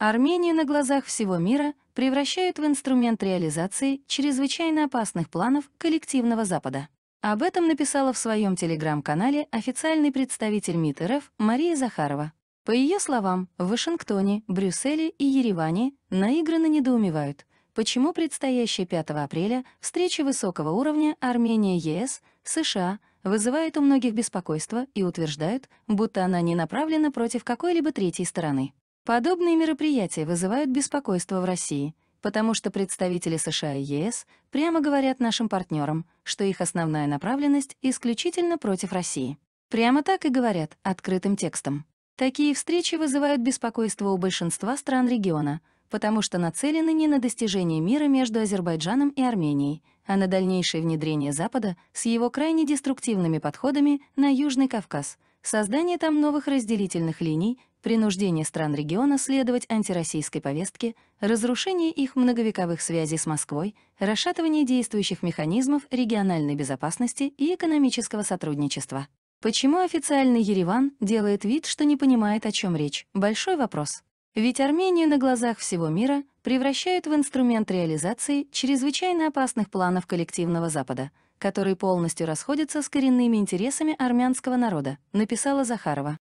Армению на глазах всего мира превращают в инструмент реализации чрезвычайно опасных планов коллективного Запада. Об этом написала в своем телеграм-канале официальный представитель МИД РФ Мария Захарова. По ее словам, в Вашингтоне, Брюсселе и Ереване наигранно недоумевают, почему предстоящая 5 апреля встреча высокого уровня Армения-ЕС, США вызывает у многих беспокойство и утверждают, будто она не направлена против какой-либо третьей стороны. Подобные мероприятия вызывают беспокойство в России, потому что представители США и ЕС прямо говорят нашим партнерам, что их основная направленность исключительно против России. Прямо так и говорят, открытым текстом. Такие встречи вызывают беспокойство у большинства стран региона, потому что нацелены не на достижение мира между Азербайджаном и Арменией, а на дальнейшее внедрение Запада с его крайне деструктивными подходами на Южный Кавказ, создание там новых разделительных линий, принуждение стран региона следовать антироссийской повестке, разрушение их многовековых связей с Москвой, расшатывание действующих механизмов региональной безопасности и экономического сотрудничества. Почему официальный Ереван делает вид, что не понимает, о чем речь? Большой вопрос. Ведь Армению на глазах всего мира превращают в инструмент реализации чрезвычайно опасных планов коллективного Запада, которые полностью расходятся с коренными интересами армянского народа, написала Захарова.